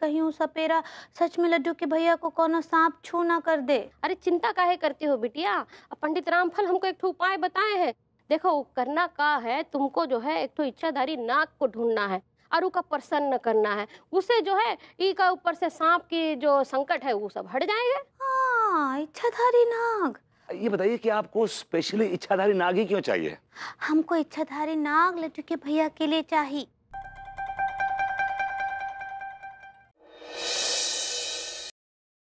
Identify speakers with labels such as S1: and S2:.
S1: कही हूँ सपेरा सच में लड्डू के भैया को कोनो सांप छू ना कर दे अरे चिंता काहे करती हो बिटिया पंडित रामफल हमको एक उपाय बताए हैं देखो करना का है तुमको जो है एक तो इच्छाधारी नाक को ढूंढना है और उसका प्रसन्न करना है उसे जो है ई का ऊपर से सांप की जो संकट है वो सब हट जाएंगे
S2: हाँ इच्छाधारी नाग
S3: ये बताइए कि आपको स्पेशली इच्छाधारी नाग ही क्यों चाहिए
S2: हमको इच्छाधारी नाग लड्डू के भैया के लिए चाहिए